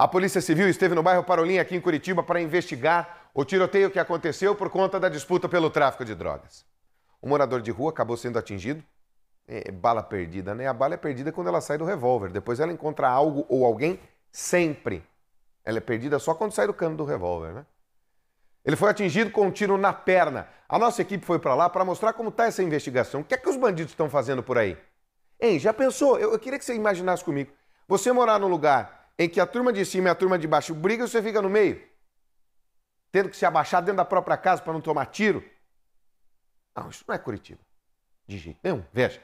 A Polícia Civil esteve no bairro Parolim, aqui em Curitiba, para investigar o tiroteio que aconteceu por conta da disputa pelo tráfico de drogas. O morador de rua acabou sendo atingido. É, é, bala perdida, né? A bala é perdida quando ela sai do revólver. Depois ela encontra algo ou alguém sempre. Ela é perdida só quando sai do cano do revólver, né? Ele foi atingido com um tiro na perna. A nossa equipe foi para lá para mostrar como está essa investigação. O que é que os bandidos estão fazendo por aí? Hein, já pensou? Eu, eu, queria que você imaginasse comigo. Você morar num lugar em que a turma de cima e a turma de baixo brigam e você fica no meio, tendo que se abaixar dentro da própria casa para não tomar tiro. Não, isso não é Curitiba. De jeito nenhum. Veja.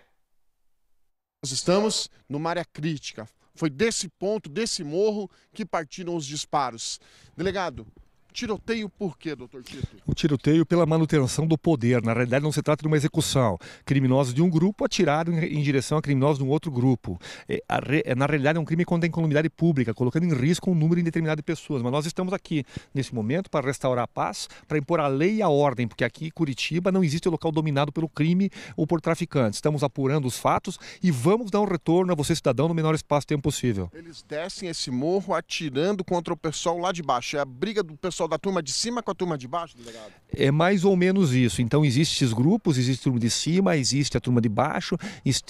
Nós estamos numa área crítica. Foi desse ponto, desse morro, que partiram os disparos. Delegado, Tiroteio por quê, doutor Tito? O tiroteio pela manutenção do poder. Na realidade, não se trata de uma execução. Criminosos de um grupo atiraram em direção a criminosos de um outro grupo. É, a, é, na realidade, é um crime contra a incolumidade pública, colocando em risco um número indeterminado de pessoas. Mas nós estamos aqui, nesse momento, para restaurar a paz, para impor a lei e a ordem, porque aqui em Curitiba não existe local dominado pelo crime ou por traficantes. Estamos apurando os fatos e vamos dar um retorno a você, cidadão, no menor espaço tempo possível. Eles descem esse morro atirando contra o pessoal lá de baixo. É a briga do pessoal pessoal da turma de cima com a turma de baixo, delegado? É mais ou menos isso. Então, existem esses grupos, existe a turma de cima, existe a turma de baixo, é,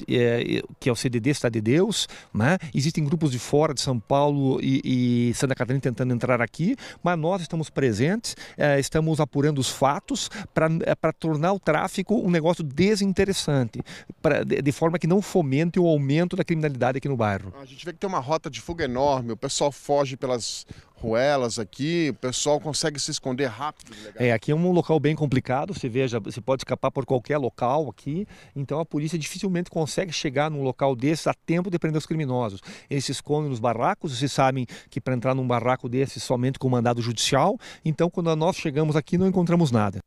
é, que é o CDD, está de Deus, né? Existem grupos de fora de São Paulo e, e Santa Catarina tentando entrar aqui, mas nós estamos presentes, é, estamos apurando os fatos para tornar o tráfico um negócio desinteressante, pra, de, de, forma que não fomente o aumento da criminalidade aqui no bairro. A gente vê que tem uma rota de fuga enorme, o pessoal foge pelas ruelas elas aqui, o pessoal consegue se esconder rápido. Legal. É, aqui é um local bem complicado, você veja, você pode escapar por qualquer local aqui, então a polícia dificilmente consegue chegar num local desses a tempo de prender os criminosos. Eles se escondem nos barracos, vocês sabem que para entrar num barraco desses somente com mandado judicial, então quando nós chegamos aqui não encontramos nada.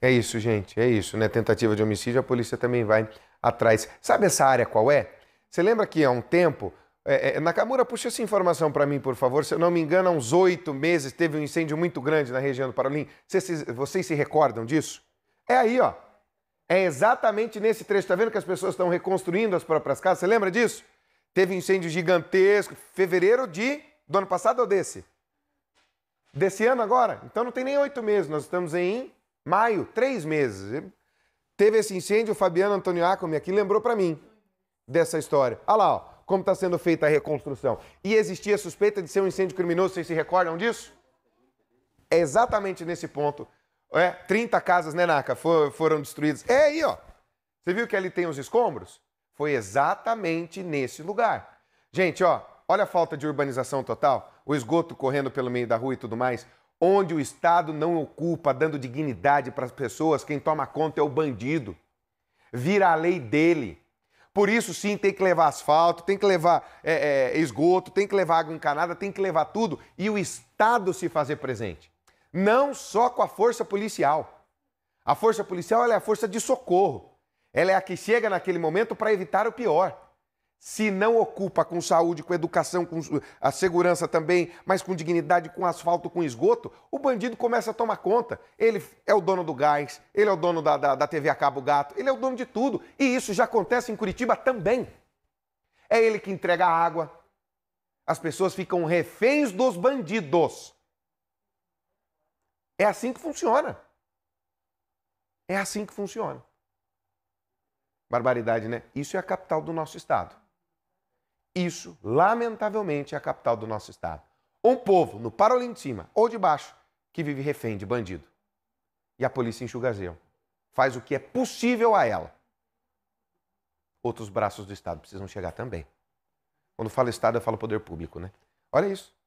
É isso, gente, é isso, né? Tentativa de homicídio, a polícia também vai atrás. Sabe essa área qual é? Você lembra que há um tempo é, é, Nakamura, puxa essa informação para mim, por favor. Se eu não me engano, há uns oito meses teve um incêndio muito grande na região do Parolim. Vocês, vocês se recordam disso? É aí, ó. É exatamente nesse trecho. Está vendo que as pessoas estão reconstruindo as próprias casas? Você lembra disso? Teve um incêndio gigantesco. Fevereiro de. do ano passado ou desse? Desse ano agora? Então não tem nem oito meses. Nós estamos em maio, três meses. Teve esse incêndio. O Fabiano Antoniaco me aqui lembrou para mim dessa história. Olha lá, ó como está sendo feita a reconstrução. E existia suspeita de ser um incêndio criminoso, vocês se recordam disso? É exatamente nesse ponto. É, 30 casas, né, Naka, For, foram destruídas. É aí, ó. Você viu que ali tem os escombros? Foi exatamente nesse lugar. Gente, ó, olha a falta de urbanização total, o esgoto correndo pelo meio da rua e tudo mais onde o Estado não ocupa, dando dignidade para as pessoas, quem toma conta é o bandido. Vira a lei dele. Por isso, sim, tem que levar asfalto, tem que levar é, é, esgoto, tem que levar água encanada, tem que levar tudo. E o Estado se fazer presente. Não só com a força policial. A força policial é a força de socorro. Ela é a que chega naquele momento para evitar o pior se não ocupa com saúde, com educação, com a segurança também, mas com dignidade, com asfalto, com esgoto, o bandido começa a tomar conta. Ele é o dono do gás, ele é o dono da, da, da TV a cabo gato, ele é o dono de tudo. E isso já acontece em Curitiba também. É ele que entrega a água. As pessoas ficam reféns dos bandidos. É assim que funciona. É assim que funciona. Barbaridade, né? Isso é a capital do nosso estado. Isso, lamentavelmente, é a capital do nosso Estado. Um povo, no parolim de cima ou de baixo, que vive refém de bandido. E a polícia enxuga zelo. Faz o que é possível a ela. Outros braços do Estado precisam chegar também. Quando falo Estado, eu falo poder público, né? Olha isso.